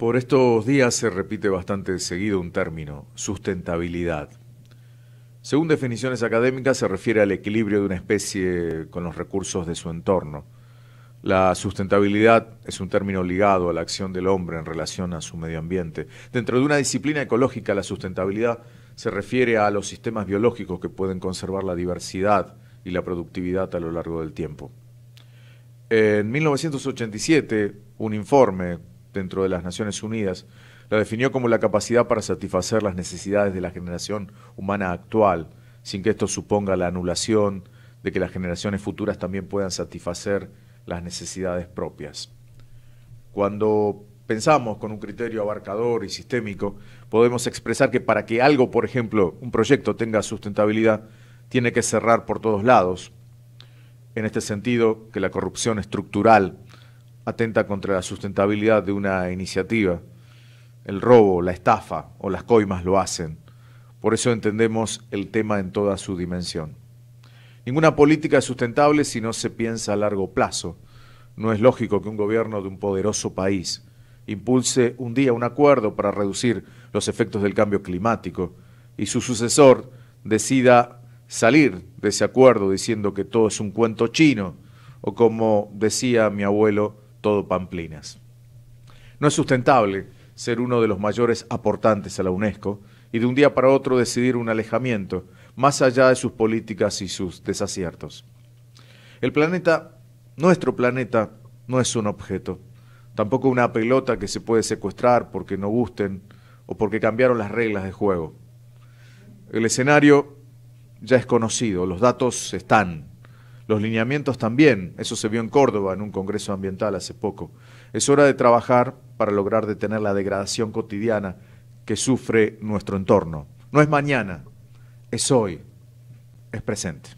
Por estos días se repite bastante seguido un término, sustentabilidad. Según definiciones académicas se refiere al equilibrio de una especie con los recursos de su entorno. La sustentabilidad es un término ligado a la acción del hombre en relación a su medio ambiente. Dentro de una disciplina ecológica, la sustentabilidad se refiere a los sistemas biológicos que pueden conservar la diversidad y la productividad a lo largo del tiempo. En 1987, un informe dentro de las Naciones Unidas, la definió como la capacidad para satisfacer las necesidades de la generación humana actual, sin que esto suponga la anulación de que las generaciones futuras también puedan satisfacer las necesidades propias. Cuando pensamos con un criterio abarcador y sistémico, podemos expresar que para que algo, por ejemplo, un proyecto tenga sustentabilidad, tiene que cerrar por todos lados. En este sentido, que la corrupción estructural atenta contra la sustentabilidad de una iniciativa. El robo, la estafa o las coimas lo hacen. Por eso entendemos el tema en toda su dimensión. Ninguna política es sustentable si no se piensa a largo plazo. No es lógico que un gobierno de un poderoso país impulse un día un acuerdo para reducir los efectos del cambio climático y su sucesor decida salir de ese acuerdo diciendo que todo es un cuento chino o como decía mi abuelo, todo Pamplinas. No es sustentable ser uno de los mayores aportantes a la UNESCO y de un día para otro decidir un alejamiento, más allá de sus políticas y sus desaciertos. El planeta, nuestro planeta, no es un objeto, tampoco una pelota que se puede secuestrar porque no gusten o porque cambiaron las reglas de juego. El escenario ya es conocido, los datos están, los lineamientos también, eso se vio en Córdoba en un congreso ambiental hace poco. Es hora de trabajar para lograr detener la degradación cotidiana que sufre nuestro entorno. No es mañana, es hoy, es presente.